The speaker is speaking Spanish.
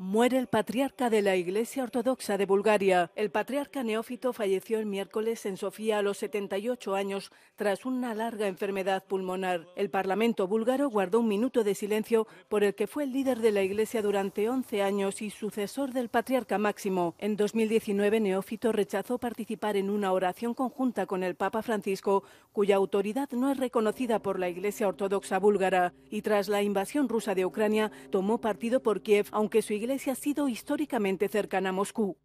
Muere el patriarca de la Iglesia Ortodoxa de Bulgaria. El patriarca neófito falleció el miércoles en Sofía a los 78 años tras una larga enfermedad pulmonar. El Parlamento búlgaro guardó un minuto de silencio por el que fue el líder de la Iglesia durante 11 años y sucesor del patriarca máximo. En 2019, neófito rechazó participar en una oración conjunta con el Papa Francisco, cuya autoridad no es reconocida por la Iglesia Ortodoxa búlgara, y tras la invasión rusa de Ucrania tomó partido por Kiev, aunque su iglesia iglesia ha sido históricamente cercana a Moscú.